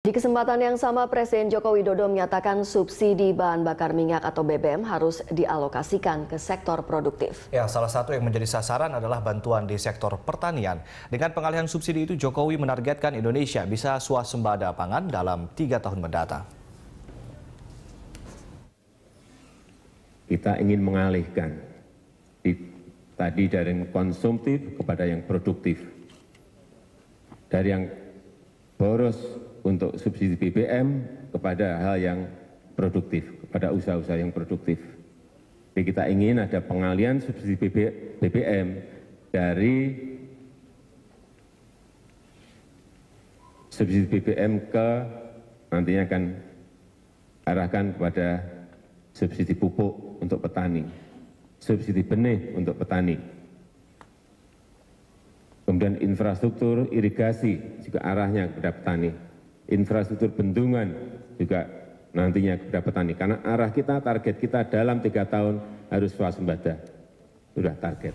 Di kesempatan yang sama, Presiden Joko Widodo menyatakan subsidi bahan bakar minyak atau BBM harus dialokasikan ke sektor produktif. Ya, salah satu yang menjadi sasaran adalah bantuan di sektor pertanian. Dengan pengalihan subsidi itu, Jokowi menargetkan Indonesia bisa swasembada pangan dalam tiga tahun mendatang. Kita ingin mengalihkan di, tadi dari yang konsumtif kepada yang produktif. Dari yang boros untuk subsidi BBM kepada hal yang produktif, kepada usaha-usaha yang produktif. Jadi kita ingin ada pengalian subsidi BBM dari subsidi BBM ke nantinya akan arahkan kepada subsidi pupuk untuk petani, subsidi benih untuk petani, kemudian infrastruktur irigasi juga arahnya kepada petani, infrastruktur bendungan juga nantinya kepada petani, karena arah kita, target kita dalam tiga tahun harus swasembada, sudah target.